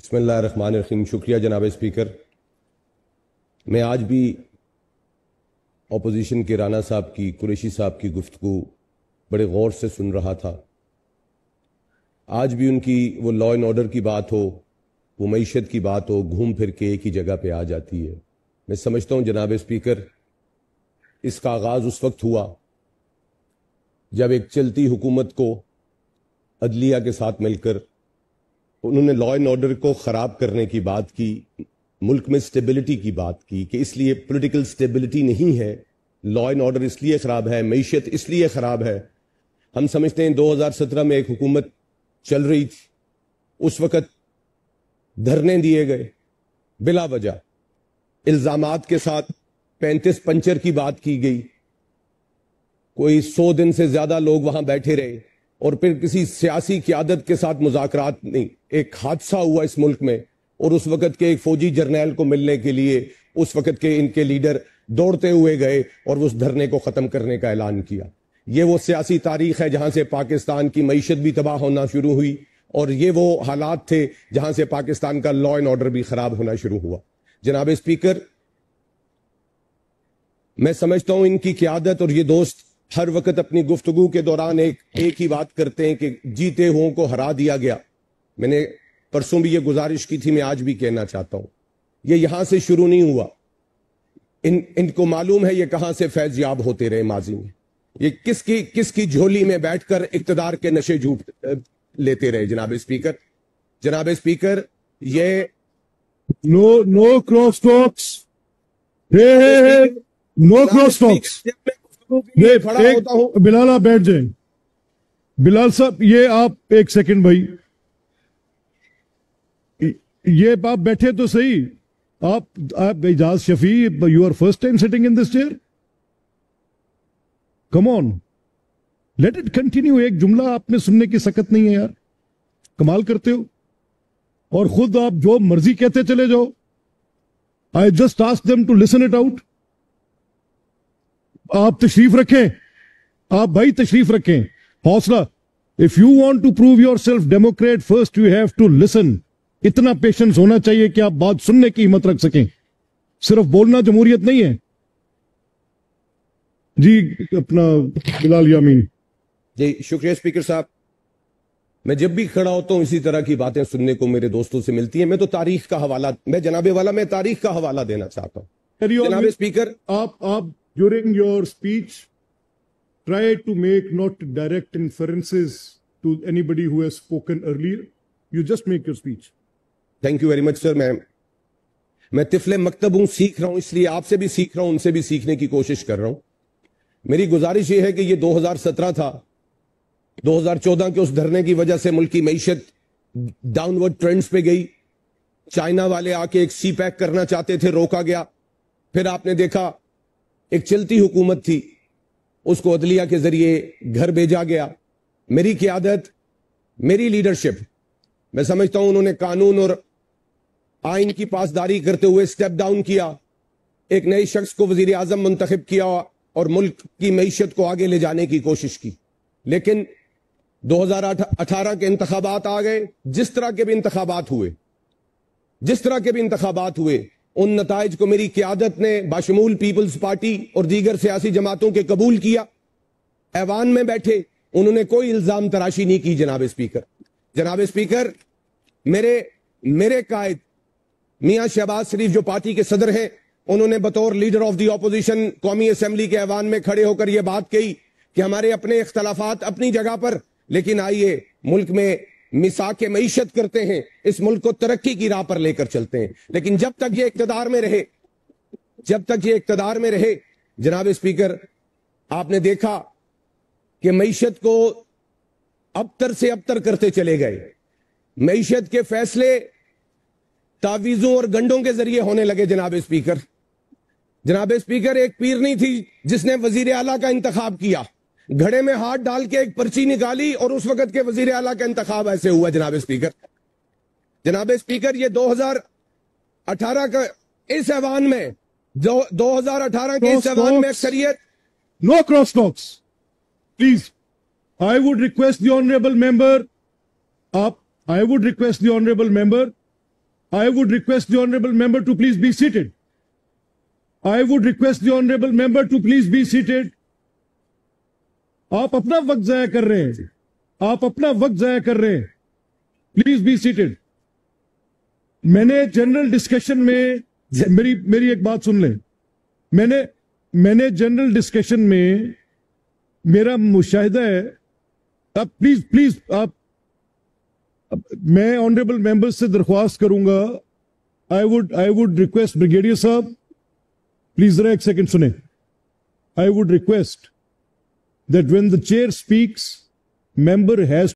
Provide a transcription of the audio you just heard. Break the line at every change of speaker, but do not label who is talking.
बसमीम शुक्रिया जनाब स्पीकर मैं आज भी अपोजिशन के राना साहब की कुरेशी साहब की गुफ्तु बड़े गौर से सुन रहा था आज भी उनकी वो लॉ एंड ऑर्डर की बात हो वो मीशत की बात हो घूम फिर के एक ही जगह पे आ जाती है मैं समझता हूँ जनाब स्पीकर इसका आगाज़ उस वक्त हुआ जब एक चलती हुकूमत को अदलिया के साथ मिलकर उन्होंने लॉ एंड ऑर्डर को ख़राब करने की बात की मुल्क में स्टेबिलिटी की बात की कि इसलिए पॉलिटिकल स्टेबिलिटी नहीं है लॉ एंड ऑर्डर इसलिए ख़राब है मीशत इसलिए ख़राब है हम समझते हैं 2017 में एक हुकूमत चल रही थी उस वक़्त धरने दिए गए बिला वजह इल्ज़ाम के साथ पैंतीस पंचर की बात की गई कोई सौ दिन से ज़्यादा लोग वहां बैठे रहे और फिर किसी सियासी क्यादत के साथ मुजाकरात नहीं एक हादसा हुआ इस मुल्क में और उस वक़्त के एक फौजी जर्नैल को मिलने के लिए उस वक़्त के इनके लीडर दौड़ते हुए गए और उस धरने को ख़त्म करने का ऐलान किया ये वो सियासी तारीख है जहां से पाकिस्तान की मीशत भी तबाह होना शुरू हुई और ये वो हालात थे जहां से पाकिस्तान का लॉ एंड ऑर्डर भी ख़राब होना शुरू हुआ जनाब स्पीकर मैं समझता हूं इनकी क्यादत और ये दोस्त हर वक्त अपनी गुफ्तगु के दौरान एक एक ही बात करते हैं कि जीते हुओं को हरा दिया गया मैंने परसों भी ये गुजारिश की थी मैं आज भी कहना चाहता हूं ये यहां से शुरू नहीं हुआ इन इनको मालूम है ये कहां से फैज याब होते रहे माजी में ये किसकी किसकी झोली में बैठकर इकतदार के नशे झूठ लेते रहे जनाब स्पीकर जनाब स्पीकर ये
no no cross talks no cross talks ये एक, होता बिलाल आप बैठ जाए बिलाल साहब ये आप एक सेकंड भाई ये आप बैठे तो सही आप आप Ejaz Shafi you are first time sitting in this chair come on let it continue एक जुमला आपने सुनने की सकत नहीं है यार कमाल करते हो और खुद आप जो मर्जी कहते चले जाओ I just ask them to listen it out आप तशरीफ रखें आप भाई तशरीफ रखें हौसला if you want to prove your self democrat first you have to listen इतना पेशेंस होना चाहिए कि आप बात सुनने की हिम्मत रख सकें सिर्फ बोलना जमहूरियत नहीं है जी अपना बिलाल यामीन जी शुक्रिया स्पीकर साहब
मैं जब भी खड़ा होता हूं इसी तरह की बातें सुनने को मेरे दोस्तों से मिलती हैं मैं तो तारीख का हवाला मैं जनाबे वाला मैं तारीख का हवाला देना चाहता हूँ
जनाबे स्पीकर आप आप During your speech, try to make not direct inferences to anybody who has spoken earlier. You just make your speech.
Thank you very much, sir, ma'am. मैं तिफले मकतब हूं सीख रहा हूं इसलिए आपसे भी सीख रहा हूं उनसे भी सीखने की कोशिश कर रहा हूं मेरी गुजारिश यह है कि ये 2017 था 2014 के उस धरने की वजह से मुल्क की मीशत डाउनवर्ड ट्रेंड्स पे गई चाइना वाले आके एक सी पैक करना चाहते थे रोका गया फिर आपने देखा एक चलती हुकूमत थी उसको अदलिया के जरिए घर भेजा गया मेरी क्यादत मेरी लीडरशिप मैं समझता हूं उन्होंने कानून और आइन की पासदारी करते हुए स्टेप डाउन किया एक नए शख्स को वजीर आजम मुंतखब किया और मुल्क की मीशत को आगे ले जाने की कोशिश की लेकिन दो हज़ार अठारह के इंतबात आ गए जिस तरह के भी इंतबात हुए जिस तरह के भी इंतबात हुए उन नतज को मेरी क्यादत ने बाशमूल पीपल्स पार्टी और दीगर सियासी जमातों के कबूल किया ऐवान में बैठे उन्होंने कोई इल्जाम तराशी नहीं की जनाब स्पीकर जनाब स्पीकर मेरे मेरे कायद मियाँ शहबाज शरीफ जो पार्टी के सदर हैं उन्होंने बतौर लीडर ऑफ दी अपोजिशन कौमी असम्बली के ऐवान में खड़े होकर यह बात कही कि हमारे अपने इख्तलाफात अपनी जगह पर लेकिन आइए मुल्क में मिसा के मीशत करते हैं इस मुल्क को तरक्की की राह पर लेकर चलते हैं लेकिन जब तक ये इकतदार में रहे जब तक ये इकतदार में रहे जनाब स्पीकर आपने देखा कि मीशत को अबतर से अबतर करते चले गए मीशत के फैसले तावीजों और गंडों के जरिए होने लगे जनाब स्पीकर जनाब स्पीकर एक पीर नहीं थी जिसने वजीर आला का इंतखब किया घड़े में हाथ डाल के एक पर्ची निकाली और उस वक्त के वजीर अला का इंतखाब ऐसे हुआ जनाब स्पीकर जनाब स्पीकर ये 2018 का इस ऐवान में दो, हजार अठारह के इस ऐवान में अक्सरियत
no cross talks please I would request the honourable member आप I would request the honourable member I would request the honorable member to please be seated. I would request member to please be seated आप अपना वक्त जाया कर रहे हैं आप अपना वक्त जाया कर रहे हैं प्लीज बी सीटेड मैंने जनरल डिस्कशन में मेरी मेरी एक बात सुन ले मैंने मैंने जनरल डिस्कशन में मेरा मुशाहिदा है आप प्लीज प्लीज आप मैं ऑनरेबल मेंबर्स से दरख्वास्त करूंगा I would I would request brigadier साहब प्लीज जरा एक सेकेंड सुने I would request that when the chair speaks, member has